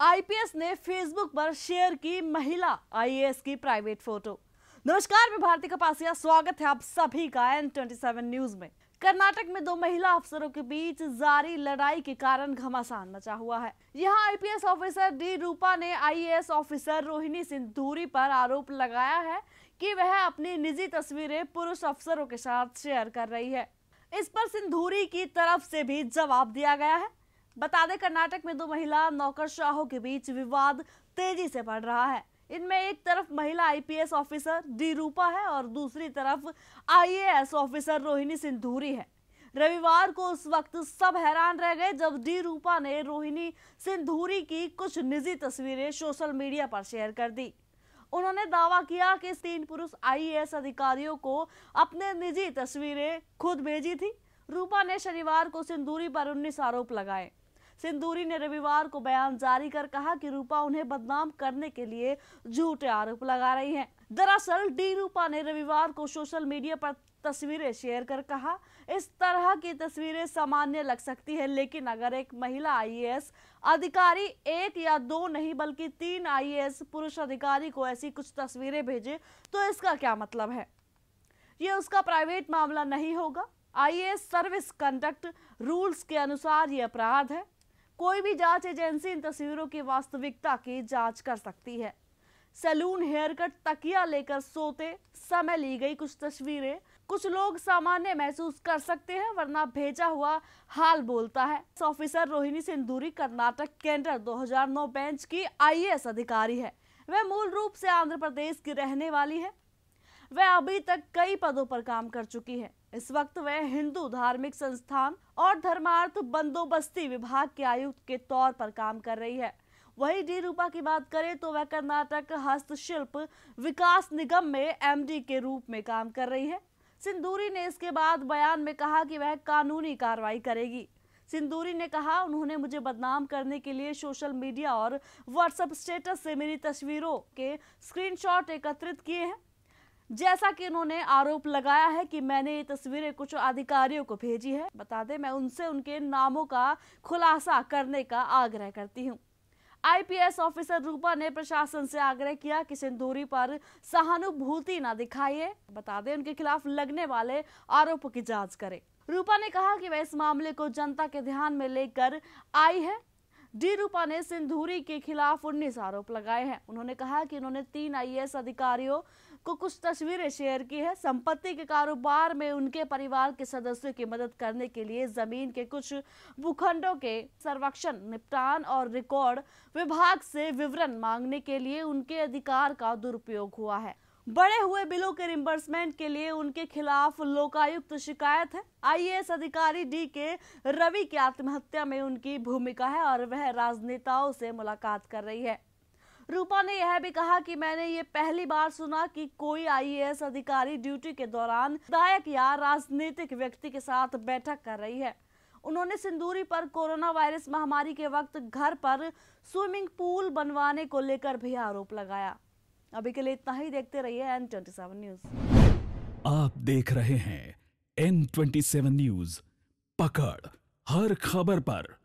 IPS ने Facebook पर share की महिला आईएएस की प्राइवेट फोटो नमस्कार मैं भारती कपासिया स्वागत है आप सभी का एन ट्वेंटी न्यूज में कर्नाटक में दो महिला अफसरों के बीच जारी लड़ाई के कारण घमासान मचा हुआ है यहाँ आईपीएस ऑफिसर डी रूपा ने आईएएस ऑफिसर रोहिणी सिंधूरी पर आरोप लगाया है कि वह अपनी निजी तस्वीरें पुरुष अफसरों के साथ शेयर कर रही है इस पर सिंधूरी की तरफ से भी जवाब दिया गया है बता दें कर्नाटक में दो महिला नौकरशाहों के बीच विवाद तेजी से बढ़ रहा है इनमें एक तरफ महिला आईपीएस ऑफिसर डी रूपा है और दूसरी तरफ आईएएस ऑफिसर रोहिणी सिंधूरी है रविवार को उस वक्त सब हैरान रह गए जब डी रूपा ने रोहिणी सिंधूरी की कुछ निजी तस्वीरें सोशल मीडिया पर शेयर कर दी उन्होंने दावा किया कि तीन पुरुष आईएएस अधिकारियों को अपने निजी तस्वीरें खुद भेजी थी रूपा ने शनिवार को सिंदूरी पर उन्नीस आरोप लगाए सिंदूरी ने रविवार को बयान जारी कर कहा कि रूपा उन्हें बदनाम करने के लिए झूठे आरोप लगा रही हैं दरअसल डी रूपा ने रविवार को सोशल मीडिया पर तस्वीरें शेयर कर कहा इस तरह की तस्वीरें सामान्य लग सकती है लेकिन अगर एक महिला आईएएस अधिकारी एक या दो नहीं बल्कि तीन आईएएस पुरुष अधिकारी को ऐसी कुछ तस्वीरें भेजे तो इसका क्या मतलब है ये उसका प्राइवेट मामला नहीं होगा आईएएस सर्विस कंडक्ट रूल्स के अनुसार ये अपराध है कोई भी जांच एजेंसी इन तस्वीरों की वास्तविकता की जांच कर सकती है सैलून हेयर कट तकिया लेकर सोते समय ली गई कुछ तस्वीरें कुछ लोग सामान्य महसूस कर सकते हैं वरना भेजा हुआ हाल बोलता है ऑफिसर रोहिणी सिंदूरी कर्नाटक केंद्र 2009 बेंच की आईएएस अधिकारी है वह मूल रूप से आंध्र प्रदेश की रहने वाली है वह अभी तक कई पदों पर काम कर चुकी है इस वक्त वह हिंदू धार्मिक संस्थान और धर्मार्थ बंदोबस्ती विभाग के आयुक्त के तौर पर काम कर रही है वही डी रूपा की बात करें तो वह कर्नाटक हस्तशिल्प विकास निगम में एमडी के रूप में काम कर रही है सिंदूरी ने इसके बाद बयान में कहा कि वह कानूनी कार्रवाई करेगी सिंदूरी ने कहा उन्होंने मुझे बदनाम करने के लिए सोशल मीडिया और व्हाट्सएप स्टेटस से मेरी तस्वीरों के स्क्रीनशॉट एकत्रित किए हैं जैसा कि इन्होंने आरोप लगाया है कि मैंने ये तस्वीरें कुछ अधिकारियों को भेजी है बता दें मैं उनसे उनके नामों का खुलासा करने का आग्रह करती हूँ आईपीएस ऑफिसर रूपा ने प्रशासन से आग्रह किया कि सिंदूरी पर सहानुभूति न दिखाइए बता दें उनके खिलाफ लगने वाले आरोपों की जांच करें रूपा ने कहा कि वह इस मामले को जनता के ध्यान में लेकर आई है डी रूपा ने सिंधूरी के खिलाफ उन्नीस आरोप लगाए हैं उन्होंने कहा कि उन्होंने तीन आईएएस अधिकारियों को कुछ तस्वीरें शेयर की है संपत्ति के कारोबार में उनके परिवार के सदस्यों की मदद करने के लिए जमीन के कुछ भूखंडों के संरक्षण निपटान और रिकॉर्ड विभाग से विवरण मांगने के लिए उनके अधिकार का दुरुपयोग हुआ है बढ़े हुए बिलों के रिम्बर्समेंट के लिए उनके खिलाफ लोकायुक्त शिकायत है आईएएस अधिकारी डी के रवि की आत्महत्या में उनकी भूमिका है और वह राजनेताओं से मुलाकात कर रही है रूपा ने यह भी कहा कि मैंने ये पहली बार सुना कि कोई आईएएस अधिकारी ड्यूटी के दौरान दायक या राजनीतिक व्यक्ति के साथ बैठक कर रही है उन्होंने सिंदूरी पर कोरोना वायरस महामारी के वक्त घर पर स्विमिंग पूल बनवाने को लेकर भी आरोप लगाया अभी के लिए इतना ही देखते रहिए एन ट्वेंटी सेवन न्यूज आप देख रहे हैं एन ट्वेंटी सेवन न्यूज पकड़ हर खबर पर